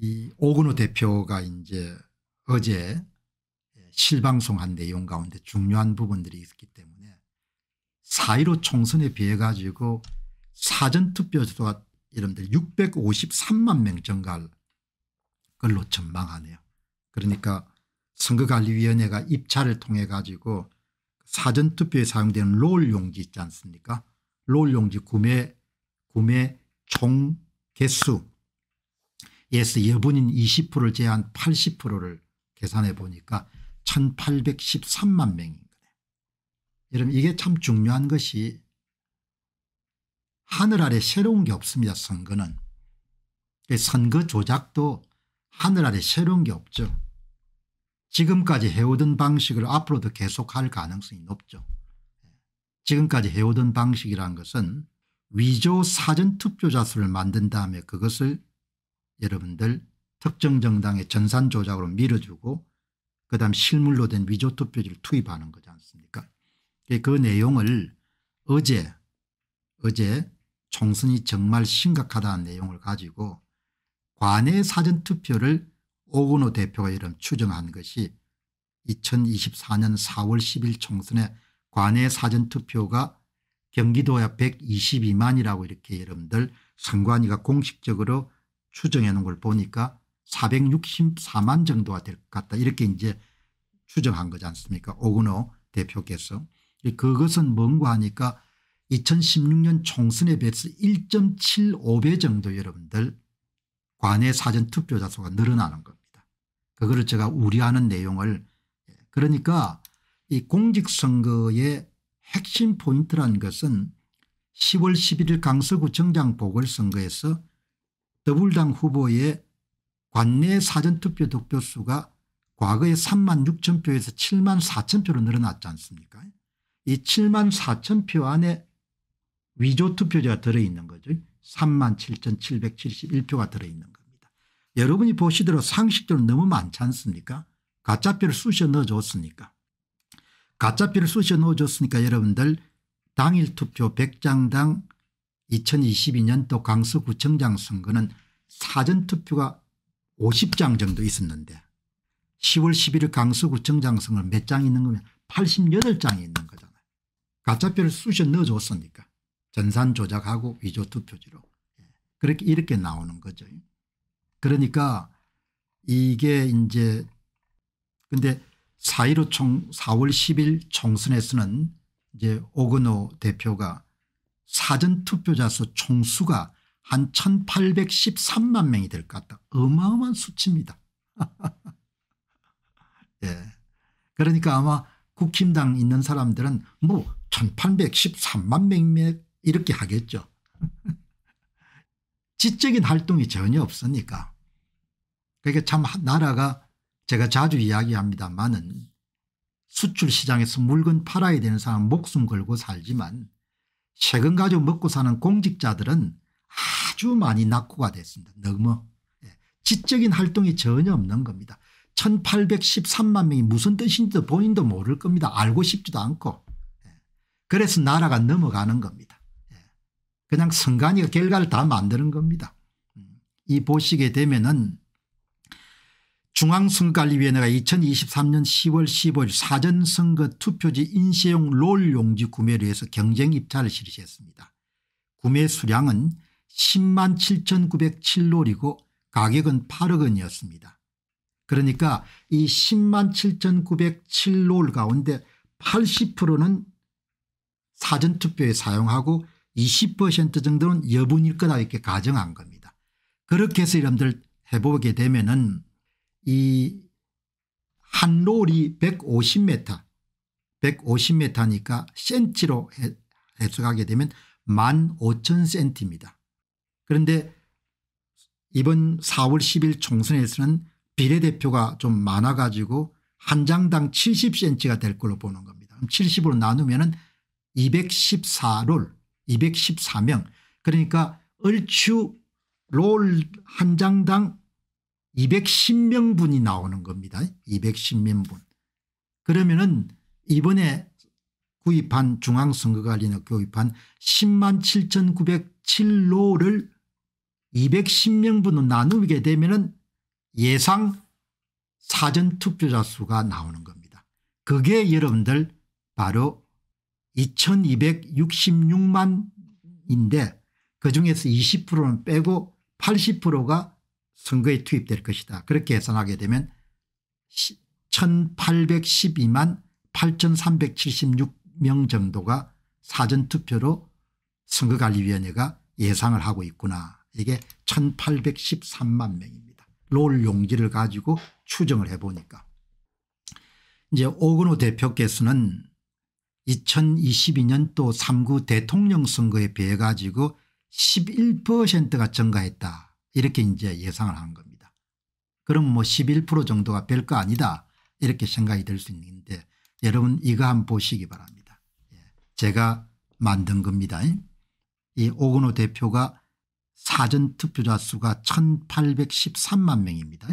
이 오근호 대표가 이제 어제 실방송한 내용 가운데 중요한 부분들이 있기 때문에 4.15 총선에 비해 가지고 사전투표가 여러분들 653만 명 증가할 걸로 전망하네요. 그러니까 선거관리위원회가 입찰을 통해 가지고 사전투표에 사용되는 롤 용지 있지 않습니까 롤 용지 구매 구매 총 개수 예스 여분인 20%를 제한 80%를 계산해 보니까 1813만 명인 거예요. 여러분 이게 참 중요한 것이 하늘 아래 새로운 게 없습니다. 선거는. 그 선거 조작도 하늘 아래 새로운 게 없죠. 지금까지 해오던 방식을 앞으로도 계속할 가능성이 높죠. 지금까지 해오던 방식이란 것은 위조 사전투표자 수를 만든 다음에 그것을 여러분들 특정 정당의 전산 조작으로 밀어주고 그다음 실물로 된 위조 투표지를 투입하는 거지 않습니까 그 내용을 어제 어제 총선이 정말 심각하다는 내용을 가지고 관내 사전투표를 오건호 대표가 이름 추정한 것이 2024년 4월 10일 총선에 관내 사전투표가 경기도야 122만이라고 이렇게 여러분들 선관위가 공식적으로 추정해 놓은 걸 보니까 464만 정도가 될 것 같다 이렇게 이제 추정한 거지 않습니까 오근호 대표께서 그것은 뭔가 하니까 2016년 총선에 비해서 1.75배 정도 여러분들 관외 사전 투표자 수가 늘어나는 겁니다. 그거를 제가 우려하는 내용을 그러니까 이 공직선거의 핵심 포인트라는 것은 10월 11일 강서구정장 보궐선거에서 더불당 후보의 관내 사전투표 득표수가 과거의 3만 6천 표에서 7만 4천 표로 늘어났지 않습니까 이 7만 4천 표 안에 위조투표자가 들어있는 거죠. 3만 7,771표가 들어있는 겁니다. 여러분이 보시도록 상식적으로 너무 많지 않습니까 가짜표를 쑤셔 넣어줬으니까. 가짜표를 쑤셔 넣어줬으니까 여러분들 당일 투표 100장당 2022년도 강서구청장 선거는 사전투표가 50장 정도 있었는데 10월 11일 강서구청장 선거 는몇장 있는 거면 88장이 있는 거잖아요. 가짜표를 쑤셔 넣어줬으니까 전산 조작하고 위조 투표지로 예, 그렇게 이렇게 나오는 거죠. 그러니까 이게 이제 근데 4.15 총, 4월 10일 총선에서는 이제 오근호 대표가 사전투표자수 총수가 한 1813만 명이 될 것 같다. 어마어마한 수치입니다. 예. 그러니까 아마 국힘당 있는 사람들은 뭐 1813만 명 이렇게 하겠죠. 지적인 활동이 전혀 없으니까. 그게 참 나라가 제가 자주 이야기합니다만은 수출시장에서 물건 팔아야 되는 사람 목숨 걸고 살지만 세금 가지고 먹고 사는 공직자들은 아주 많이 낙후가 됐습니다. 너무 예, 지적인 활동이 전혀 없는 겁니다. 1813만 명이 무슨 뜻인지도 본인도 모를 겁니다. 알고 싶지도 않고. 예, 그래서 나라가 넘어가는 겁니다. 예, 그냥 성관이가 결과를 다 만드는 겁니다. 음, 이 보시게 되면은 중앙선거관리위원회가 2023년 10월 15일 사전선거 투표지 인쇄용 롤 용지 구매를 위해서 경쟁 입찰을 실시했습니다. 구매 수량은 10만 7,907롤이고 가격은 8억 원이었습니다. 그러니까 이 10만 7,907 롤 가운데 80%는 사전투표에 사용하고 20% 정도는 여분일 거다 이렇게 가정한 겁니다. 그렇게 해서 여러분들 해보게 되면 은 이한 롤이 150m 150m니까 센치로 해석하게 되면 15,000cm입니다. 그런데 이번 4월 10일 총선에서는 비례대표가 좀 많아가지고 한 장당 70cm가 될 걸로 보는 겁니다. 70으로 나누면 은 214롤 214명 그러니까 얼추 롤 한 장당 210명분이 나오는 겁니다. 210명분. 그러면은 이번에 구입한 중앙선거관리는 구입한 10만 7,907로를 2 1 0명분을 나누게 되면은 예상 사전투표자 수가 나오는 겁니다. 그게 여러분들 바로 2266만인데 그중에서 20%는 빼고 80%가 선거에 투입될 것이다. 그렇게 계산하게 되면 1812만 8376명 정도가 사전투표로 선거관리위원회가 예상을 하고 있구나. 이게 1813만 명입니다. 롤 용지를 가지고 추정을 해보니까. 이제 오근호 대표께서는 2 0 2 2년또 3구 대통령 선거에 비해 가지고 11%가 증가했다. 이렇게 이제 예상을 하 겁니다. 그럼 뭐 11% 정도가 별 거 아니다 이렇게 생각이 들 수 있는데 여러분 이거 한번 보시기 바랍니다. 예, 제가 만든 겁니다. 이 오건호 대표가 사전 투표자 수가 1813만 명입니다.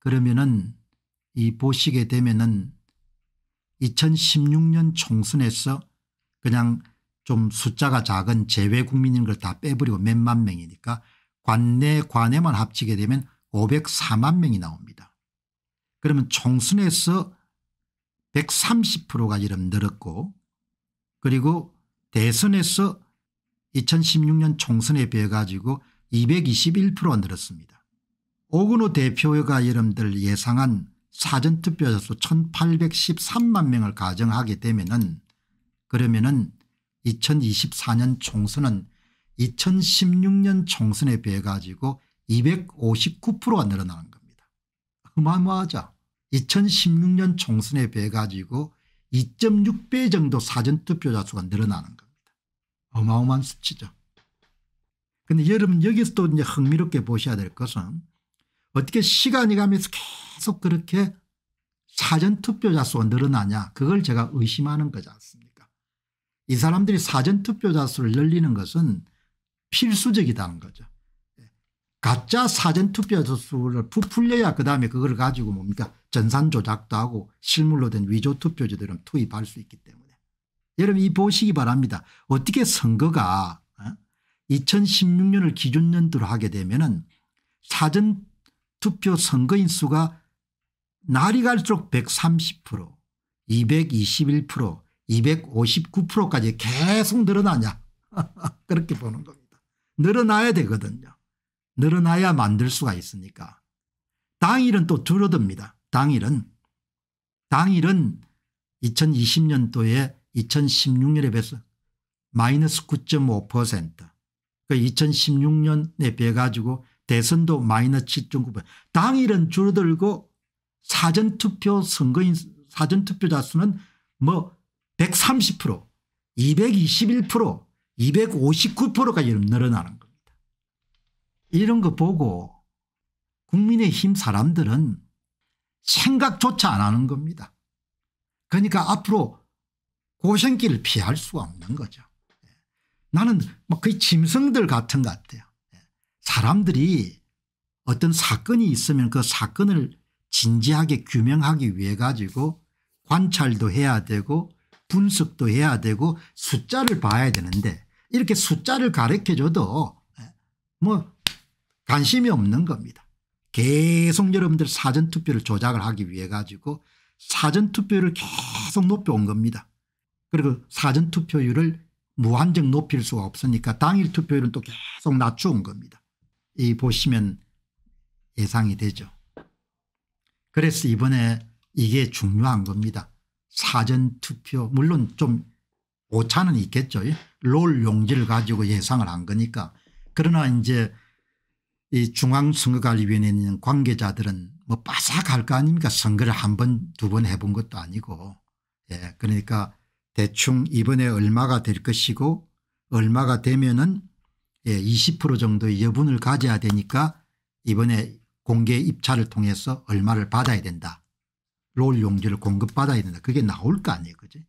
그러면은 이 보시게 되면은 2016년 총선에서 그냥 좀 숫자가 작은 제외국민인 걸 다 빼버리고 몇만 명이니까 관내 관에만 합치게 되면 504만 명이 나옵니다. 그러면 총선에서 130%가 이름 늘었고 그리고 대선에서 2016년 총선에 비해 가지고 221% 늘었습니다. 오근호 대표가 여러분들 예상한 사전투표자수 1813만 명을 가정하게 되면 은 그러면 은 2024년 총선은 2016년 총선에 비해 가지고 259%가 늘어나는 겁니다. 어마어마하죠. 2016년 총선에 비해 가지고 2.6배 정도 사전투표자 수가 늘어나는 겁니다. 어마어마한 수치죠. 그런데 여러분 여기서 또 이제 흥미롭게 보셔야 될 것은 어떻게 시간이 가면서 계속 그렇게 사전투표자 수가 늘어나냐 그걸 제가 의심하는 거지 않습니까 이 사람들이 사전투표자 수를 늘리는 것은 필수적이다는 거죠. 예. 가짜 사전투표 수를 부풀려야 그다음에 그걸 가지고 뭡니까 전산 조작도 하고 실물로 된 위조 투표지들은 투입할 수 있기 때문에 여러분 이 보시기 바랍니다. 어떻게 선거가 2016년을 어? 기준년도로 하게 되면 은 사전투표 선거인 수가 날이 갈수록 130% 221% 259%까지 계속 늘어나냐 그렇게 보는 겁니다. 늘어나야 되거든요. 늘어나야 만들 수가 있으니까. 당일은 또 줄어듭니다. 당일은. 당일은 2020년도에 2016년에 비해서 마이너스 9.5%. 그 2016년에 비해 가지고 대선도 마이너스 7.9%. 당일은 줄어들고 사전투표 선거인 사전투표자 수는 뭐 130%, 221%, 259%까지 늘어나는 겁니다. 이런 거 보고 국민의힘 사람들은 생각조차 안 하는 겁니다. 그러니까 앞으로 고생길을 피할 수가 없는 거죠. 나는 막 거의 짐승들 같은 것 같아요. 사람들이 어떤 사건이 있으면 그 사건을 진지하게 규명하기 위해 가지고 관찰도 해야 되고 분석도 해야 되고 숫자를 봐야 되는데 이렇게 숫자를 가르켜줘도 예, 뭐 관심이 없는 겁니다. 계속 여러분들 사전투표를 조작을 하기 위해 가지고 사전투표를 계속 높여온 겁니다. 그리고 사전투표율을 무한정 높일 수가 없으니까 당일 투표율은 또 계속 낮추온 겁니다. 이 보시면 예상이 되죠. 그래서 이번에 이게 중요한 겁니다. 사전투표 물론 좀 오차는 있겠죠. 예? 롤용지를 가지고 예상을 한 거니까 그러나 이제 이중앙선거관리위원회 있는 관계자들은 뭐 빠삭할 거 아닙니까 선거를 한 번 두 번 해본 것도 아니고 예 그러니까 대충 이번에 얼마가 될 것이고 얼마가 되면은 예20% 정도의 여분을 가져야 되니까 이번에 공개 입찰을 통해서 얼마를 받아야 된다. 롤 용지를 공급받아야 된다. 그게 나올 거 아니에요. 그죠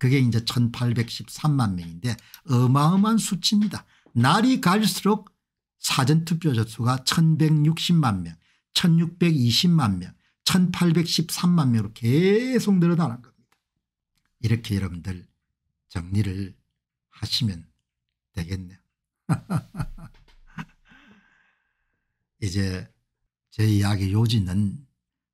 그게 이제 1813만 명인데 어마어마한 수치입니다. 날이 갈수록 사전투표자 수가 1160만 명 1620만 명 1813만 명으로 계속 늘어나는 겁니다. 이렇게 여러분들 정리를 하시면 되겠네요. 이제 제 이야기 요지는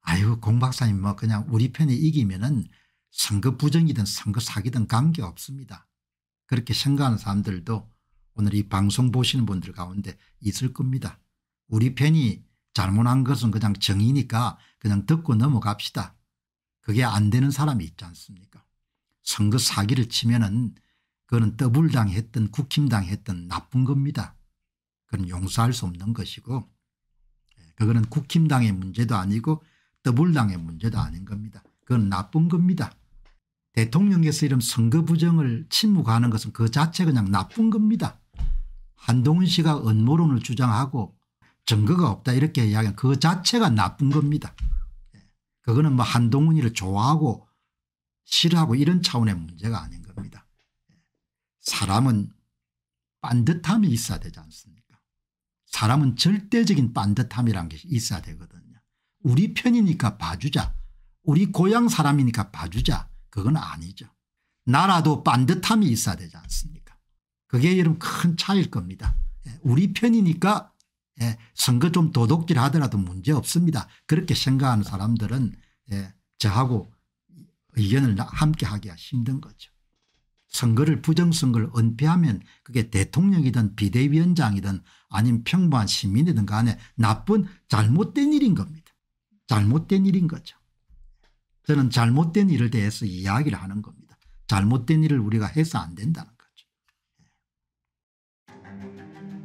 아유 공 박사님 뭐 그냥 우리 편이 이기면은 선거 부정이든 선거 사기든 관계없습니다. 그렇게 생각하는 사람들도 오늘 이 방송 보시는 분들 가운데 있을 겁니다. 우리 편이 잘못한 것은 그냥 정의니까 그냥 듣고 넘어갑시다. 그게 안 되는 사람이 있지 않습니까 선거 사기를 치면은 그는 더블당했던 국힘당했던 나쁜 겁니다. 그건 용서할 수 없는 것이고 예, 그거는 국힘당의 문제도 아니고 더블당의 문제도 아닌 겁니다. 그건 나쁜 겁니다. 대통령께서 이런 선거 부정을 침묵하는 것은 그 자체 그냥 나쁜 겁니다. 한동훈 씨가 음모론을 주장하고 증거가 없다 이렇게 이야기하그 자체가 나쁜 겁니다. 그거는 뭐 한동훈이를 좋아하고 싫어하고 이런 차원의 문제가 아닌 겁니다. 사람은 반듯함이 있어야 되지 않습니까 사람은 절대적인 반듯함이란 게 있어야 되거든요. 우리 편이니까 봐주자. 우리 고향 사람이니까 봐주자. 그건 아니죠. 나라도 반듯함이 있어야 되지 않습니까 그게 여러분 큰 차이일 겁니다. 예, 우리 편이니까 예, 선거 좀 도둑질 하더라도 문제 없습니다. 그렇게 생각하는 사람들은 예, 저하고 의견을 함께 하기가 힘든 거죠. 선거를 부정선거를 은폐하면 그게 대통령이든 비대위원장이든 아니면 평범한 시민이든 간에 나쁜 잘못된 일인 겁니다. 잘못된 일인 거죠. 저는 잘못된 일에 대해서 이야기를 하는 겁니다. 잘못된 일을 우리가 해서 안 된다.